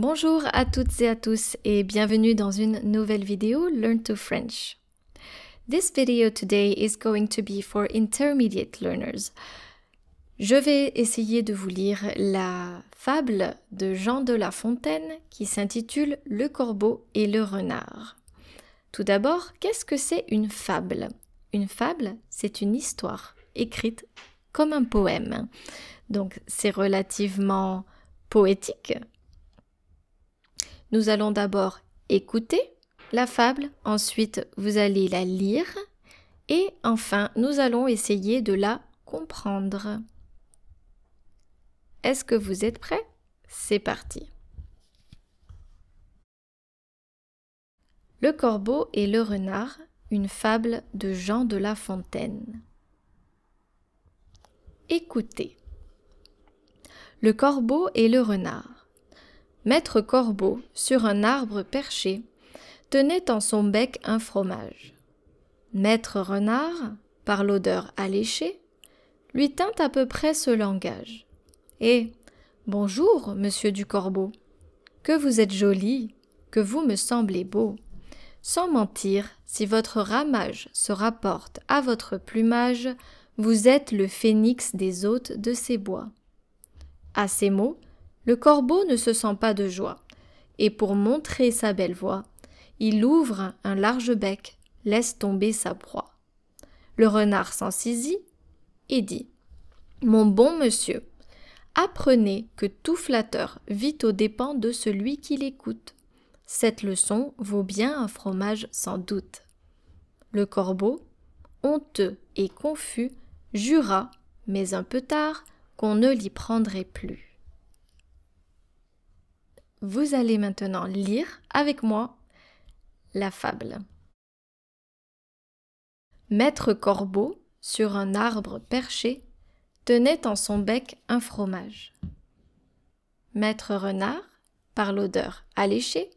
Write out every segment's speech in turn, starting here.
Bonjour à toutes et à tous et bienvenue dans une nouvelle vidéo Learn to French. This video today is going to be for intermediate learners. Je vais essayer de vous lire la fable de Jean de La Fontaine qui s'intitule Le corbeau et le renard. Tout d'abord, qu'est-ce que c'est une fable Une fable, c'est une histoire écrite comme un poème. Donc c'est relativement poétique, nous allons d'abord écouter la fable, ensuite vous allez la lire et enfin nous allons essayer de la comprendre. Est-ce que vous êtes prêts C'est parti. Le corbeau et le renard, une fable de Jean de La Fontaine. Écoutez. Le corbeau et le renard. Maître Corbeau, sur un arbre perché, tenait en son bec un fromage. Maître Renard, par l'odeur alléchée, lui tint à peu près ce langage. Eh. Bonjour, monsieur du Corbeau. Que vous êtes joli, que vous me semblez beau. Sans mentir, si votre ramage se rapporte à votre plumage, vous êtes le phénix des hôtes de ces bois. À ces mots, le corbeau ne se sent pas de joie, et pour montrer sa belle voix, il ouvre un large bec, laisse tomber sa proie. Le renard s'en saisit et dit Mon bon monsieur, apprenez que tout flatteur vit aux dépens de celui qui l'écoute. Cette leçon vaut bien un fromage sans doute. Le corbeau, honteux et confus, jura, mais un peu tard, qu'on ne l'y prendrait plus vous allez maintenant lire avec moi la fable. Maître Corbeau, sur un arbre perché, tenait en son bec un fromage. Maître Renard, par l'odeur alléchée,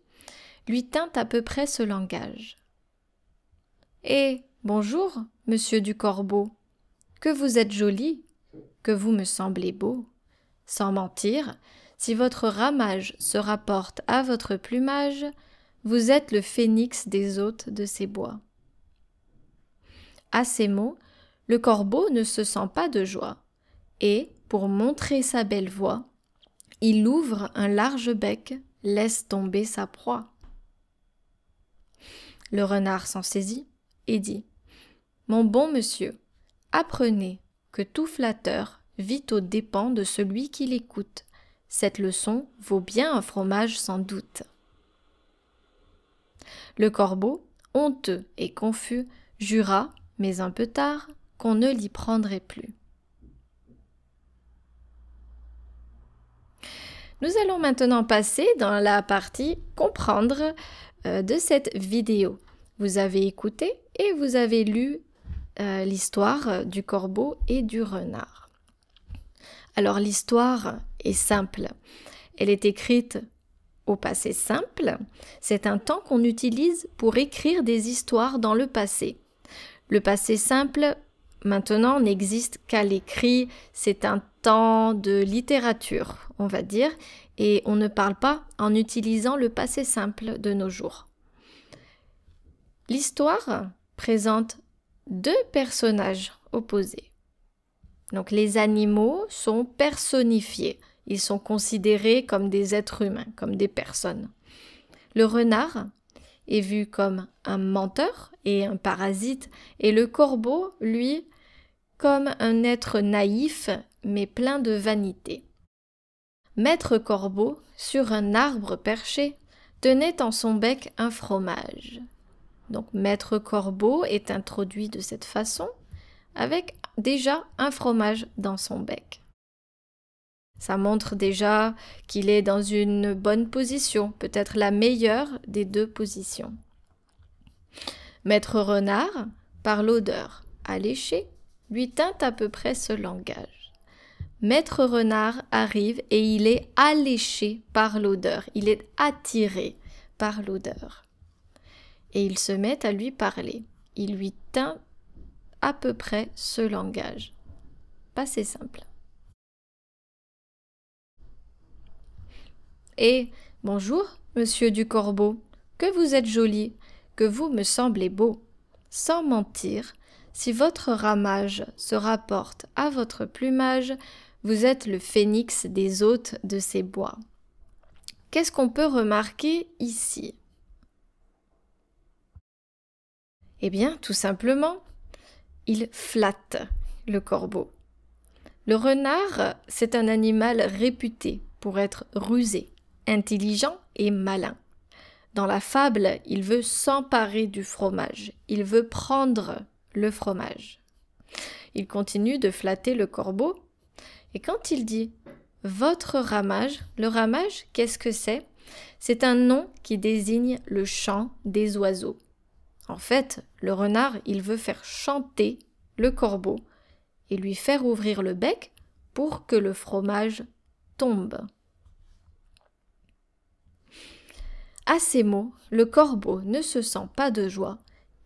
lui tint à peu près ce langage. Eh, bonjour, monsieur du Corbeau, que vous êtes joli, que vous me semblez beau. Sans mentir, si votre ramage se rapporte à votre plumage, vous êtes le phénix des hôtes de ces bois. À ces mots, le corbeau ne se sent pas de joie, et, pour montrer sa belle voix, il ouvre un large bec, laisse tomber sa proie. Le renard s'en saisit et dit Mon bon monsieur, apprenez que tout flatteur vit aux dépens de celui qui l'écoute, cette leçon vaut bien un fromage sans doute. Le corbeau, honteux et confus, jura, mais un peu tard, qu'on ne l'y prendrait plus. Nous allons maintenant passer dans la partie comprendre euh, de cette vidéo. Vous avez écouté et vous avez lu euh, l'histoire euh, du corbeau et du renard. Alors l'histoire est simple. Elle est écrite au passé simple. C'est un temps qu'on utilise pour écrire des histoires dans le passé. Le passé simple, maintenant, n'existe qu'à l'écrit. C'est un temps de littérature, on va dire, et on ne parle pas en utilisant le passé simple de nos jours. L'histoire présente deux personnages opposés. Donc les animaux sont personnifiés. Ils sont considérés comme des êtres humains, comme des personnes. Le renard est vu comme un menteur et un parasite, et le corbeau, lui, comme un être naïf mais plein de vanité. Maître Corbeau, sur un arbre perché, tenait en son bec un fromage. Donc Maître Corbeau est introduit de cette façon, avec déjà un fromage dans son bec. Ça montre déjà qu'il est dans une bonne position, peut-être la meilleure des deux positions. Maître Renard, par l'odeur alléchée, lui teinte à peu près ce langage. Maître Renard arrive et il est alléché par l'odeur, il est attiré par l'odeur. Et il se met à lui parler. Il lui tint à peu près ce langage. si simple. Et bonjour, monsieur du corbeau, que vous êtes joli, que vous me semblez beau. Sans mentir, si votre ramage se rapporte à votre plumage, vous êtes le phénix des hôtes de ces bois. Qu'est-ce qu'on peut remarquer ici Eh bien, tout simplement, il flatte le corbeau. Le renard, c'est un animal réputé pour être rusé, intelligent et malin. Dans la fable, il veut s'emparer du fromage, il veut prendre le fromage. Il continue de flatter le corbeau, et quand il dit votre ramage, le ramage, qu'est-ce que c'est C'est un nom qui désigne le chant des oiseaux. En fait, le renard, il veut faire chanter le corbeau et lui faire ouvrir le bec pour que le fromage tombe. À ces mots, le corbeau ne se sent pas de joie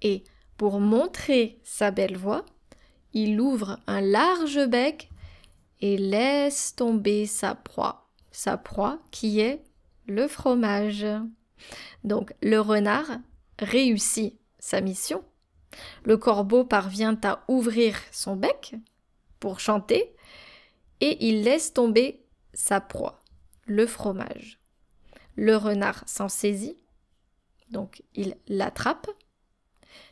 et, pour montrer sa belle voix, il ouvre un large bec et laisse tomber sa proie, sa proie qui est le fromage. Donc le renard réussit sa mission. Le corbeau parvient à ouvrir son bec pour chanter et il laisse tomber sa proie, le fromage. Le renard s'en saisit, donc il l'attrape.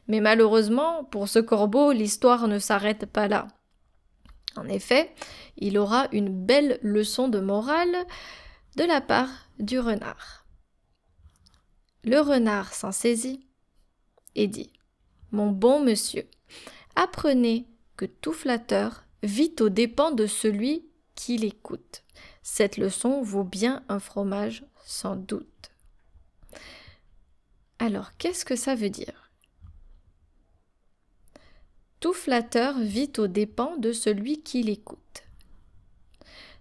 Mais malheureusement, pour ce corbeau, l'histoire ne s'arrête pas là. En effet, il aura une belle leçon de morale de la part du renard. Le renard s'en saisit, et dit Mon bon monsieur, apprenez que tout flatteur vit aux dépens de celui qui l'écoute. Cette leçon vaut bien un fromage sans doute. Alors, qu'est-ce que ça veut dire Tout flatteur vit aux dépens de celui qui l'écoute.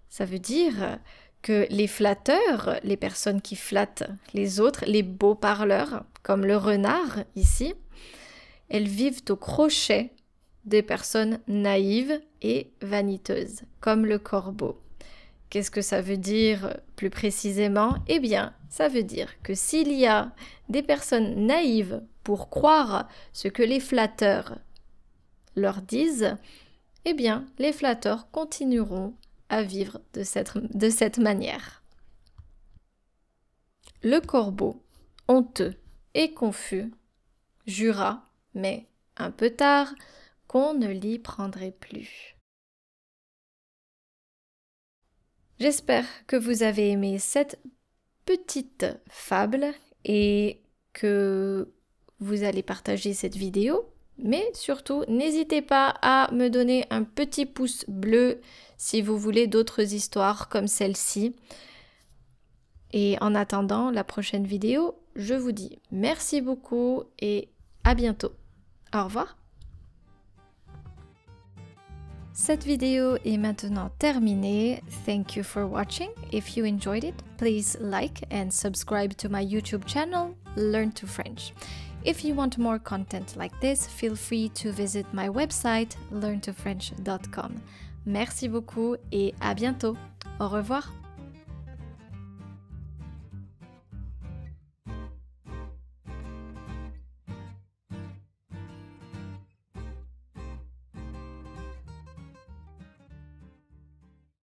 Ça veut dire que les flatteurs, les personnes qui flattent les autres, les beaux parleurs, comme le renard ici, elles vivent au crochet des personnes naïves et vaniteuses, comme le corbeau. Qu'est-ce que ça veut dire plus précisément Eh bien, ça veut dire que s'il y a des personnes naïves pour croire ce que les flatteurs leur disent, eh bien, les flatteurs continueront à vivre de cette, de cette manière. Le corbeau, honteux et confus, jura, mais un peu tard, qu'on ne l'y prendrait plus. J'espère que vous avez aimé cette petite fable et que vous allez partager cette vidéo mais surtout, n'hésitez pas à me donner un petit pouce bleu si vous voulez d'autres histoires comme celle-ci. Et en attendant la prochaine vidéo, je vous dis merci beaucoup et à bientôt. Au revoir. Cette vidéo est maintenant terminée. Thank you for watching. If you enjoyed it, please like and subscribe to my YouTube channel Learn to French. If you want more content like this, feel free to visit my website learntofrench.com. Merci beaucoup et à bientôt. Au revoir.